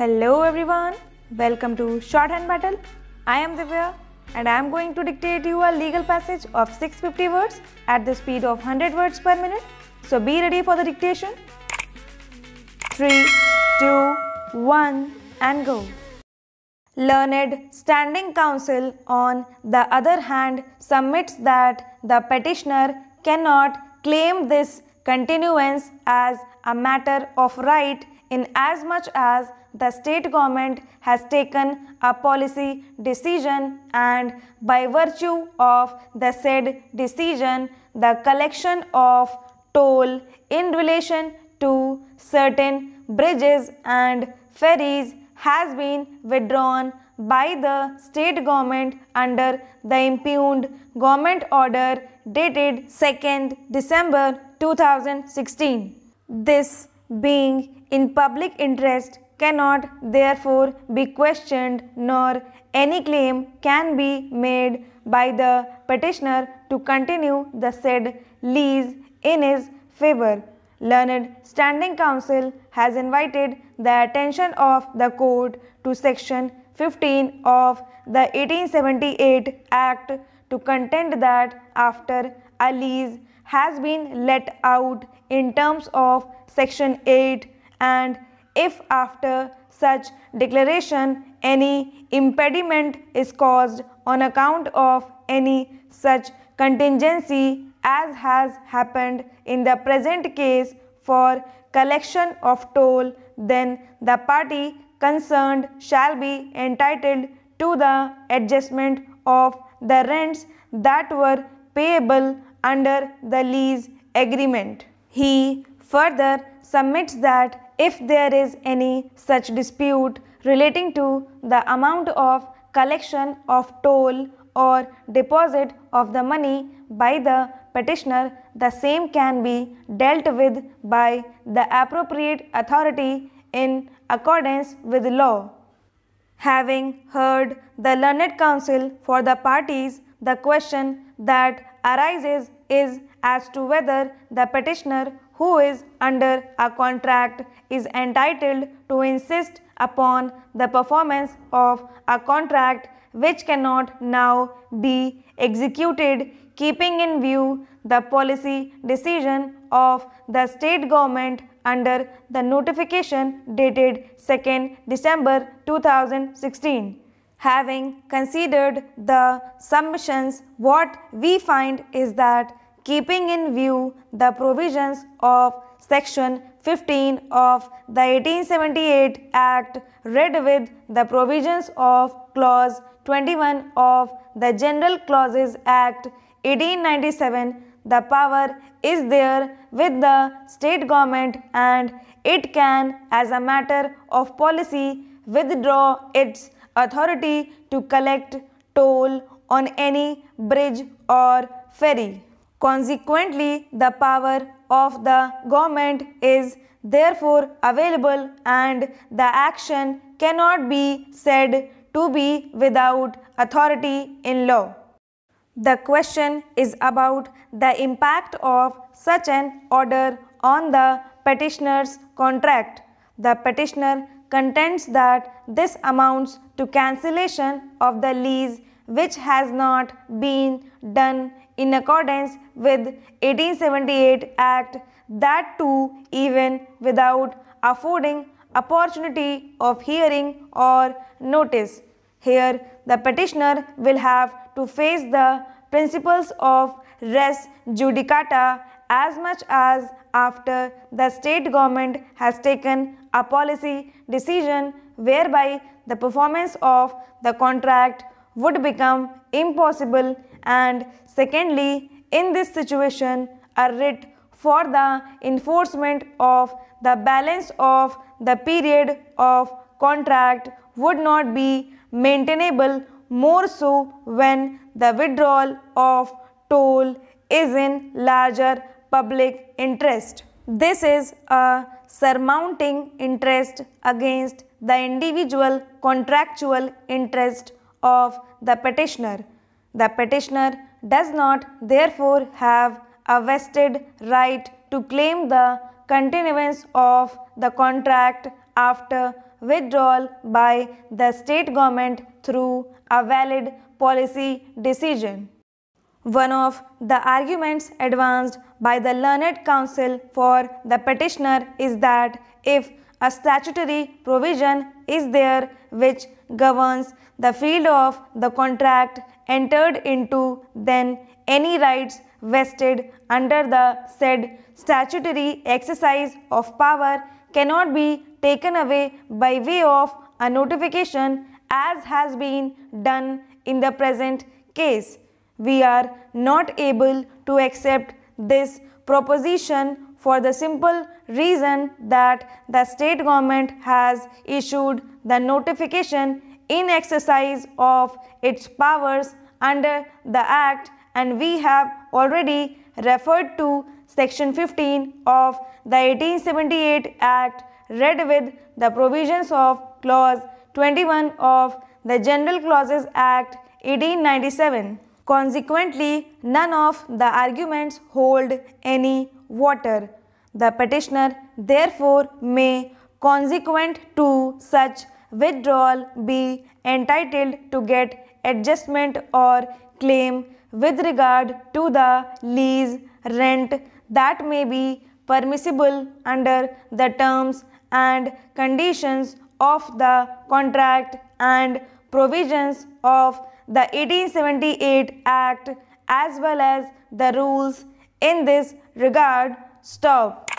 Hello everyone, welcome to Shorthand Battle. I am Divya and I am going to dictate you a legal passage of 650 words at the speed of 100 words per minute. So be ready for the dictation. 3, 2, 1 and go. Learned Standing Counsel on the other hand submits that the petitioner cannot claim this continuance as a matter of right in as much as the state government has taken a policy decision and by virtue of the said decision the collection of toll in relation to certain bridges and ferries has been withdrawn by the state government under the impugned government order dated 2nd December 2016. This being in public interest cannot therefore be questioned nor any claim can be made by the petitioner to continue the said lease in his favor. Learned Standing Council has invited the attention of the court to section 15 of the 1878 Act to contend that after a lease has been let out in terms of section 8 and if after such declaration any impediment is caused on account of any such contingency as has happened in the present case for collection of toll then the party concerned shall be entitled to the adjustment of the rents that were payable under the lease agreement. He further submits that if there is any such dispute relating to the amount of collection of toll or deposit of the money by the petitioner, the same can be dealt with by the appropriate authority in accordance with law. Having heard the learned counsel for the parties, the question that arises is as to whether the petitioner who is under a contract is entitled to insist upon the performance of a contract which cannot now be executed keeping in view the policy decision of the state government under the notification dated 2nd December 2016. Having considered the submissions, what we find is that keeping in view the provisions of Section 15 of the 1878 Act read with the provisions of Clause 21 of the General Clauses Act 1897 the power is there with the state government and it can as a matter of policy withdraw its authority to collect toll on any bridge or ferry. Consequently, the power of the government is therefore available and the action cannot be said to be without authority in law. The question is about the impact of such an order on the petitioner's contract. The petitioner contends that this amounts to cancellation of the lease which has not been done in accordance with 1878 Act that too even without affording opportunity of hearing or notice. Here the petitioner will have to face the principles of res judicata as much as after the state government has taken a policy decision whereby the performance of the contract would become impossible and secondly in this situation a writ for the enforcement of the balance of the period of contract would not be maintainable more so when the withdrawal of toll is in larger public interest. This is a surmounting interest against the individual contractual interest of the petitioner. The petitioner does not therefore have a vested right to claim the continuance of the contract after withdrawal by the state government through a valid policy decision. One of the arguments advanced by the learned counsel for the petitioner is that if a statutory provision is there which governs the field of the contract entered into then any rights vested under the said statutory exercise of power cannot be taken away by way of a notification as has been done in the present case. We are not able to accept this proposition for the simple reason that the state government has issued the notification in exercise of its powers under the act and we have already referred to section 15 of the 1878 act read with the provisions of clause 21 of the general clauses act 1897 consequently none of the arguments hold any water. The petitioner therefore may consequent to such withdrawal be entitled to get adjustment or claim with regard to the lease rent that may be permissible under the terms and conditions of the contract and provisions of the 1878 Act as well as the rules in this regard, stop